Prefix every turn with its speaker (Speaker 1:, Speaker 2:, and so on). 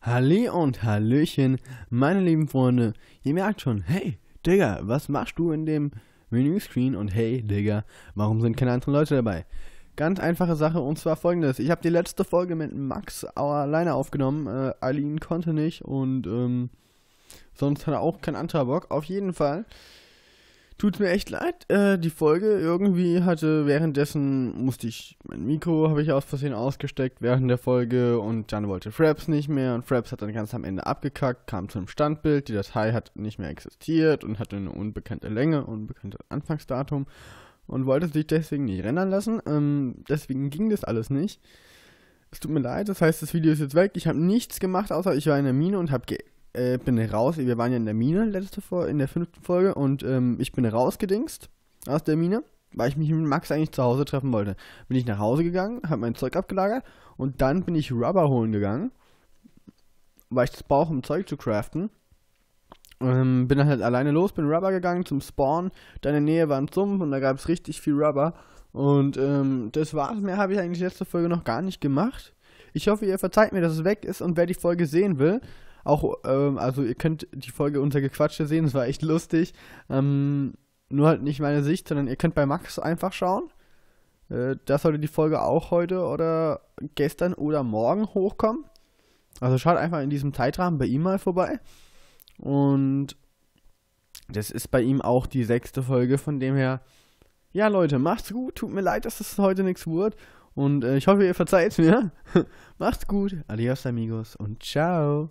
Speaker 1: Halli und Hallöchen, meine lieben Freunde. Ihr merkt schon, hey, Digga, was machst du in dem Menüscreen? Und hey, Digga, warum sind keine anderen Leute dabei? Ganz einfache Sache und zwar folgendes. Ich habe die letzte Folge mit Max alleine aufgenommen. Äh, Aline konnte nicht und ähm, sonst hat er auch kein anderer Bock. Auf jeden Fall Tut mir echt leid, äh, die Folge irgendwie hatte währenddessen, musste ich, mein Mikro habe ich aus Versehen ausgesteckt während der Folge und dann wollte Fraps nicht mehr und Fraps hat dann ganz am Ende abgekackt, kam zu einem Standbild, die Datei hat nicht mehr existiert und hatte eine unbekannte Länge, unbekanntes Anfangsdatum und wollte sich deswegen nicht rendern lassen, ähm, deswegen ging das alles nicht. Es tut mir leid, das heißt, das Video ist jetzt weg. Ich habe nichts gemacht, außer ich war in der Mine und habe äh, bin raus, wir waren ja in der Mine letzte Folge, in der fünften Folge und ähm, ich bin rausgedingst aus der Mine, weil ich mich mit Max eigentlich zu Hause treffen wollte. Bin ich nach Hause gegangen, habe mein Zeug abgelagert und dann bin ich Rubber holen gegangen, weil ich das brauche, um Zeug zu craften. Ähm, bin dann halt alleine los, bin Rubber gegangen zum Spawn. Da in der Nähe war ein Sumpf und da gab es richtig viel Rubber. Und ähm, das war's. Mehr habe ich eigentlich letzte Folge noch gar nicht gemacht. Ich hoffe, ihr verzeiht mir, dass es weg ist und wer die Folge sehen will, auch, ähm, also ihr könnt die Folge unter Gequatsche sehen, es war echt lustig. Ähm, nur halt nicht meine Sicht, sondern ihr könnt bei Max einfach schauen. Äh, da sollte die Folge auch heute oder gestern oder morgen hochkommen. Also schaut einfach in diesem Zeitrahmen bei ihm mal vorbei. Und das ist bei ihm auch die sechste Folge, von dem her. Ja, Leute, macht's gut. Tut mir leid, dass das heute nichts wurde. Und äh, ich hoffe, ihr verzeiht mir. macht's gut. Adios, amigos. Und ciao.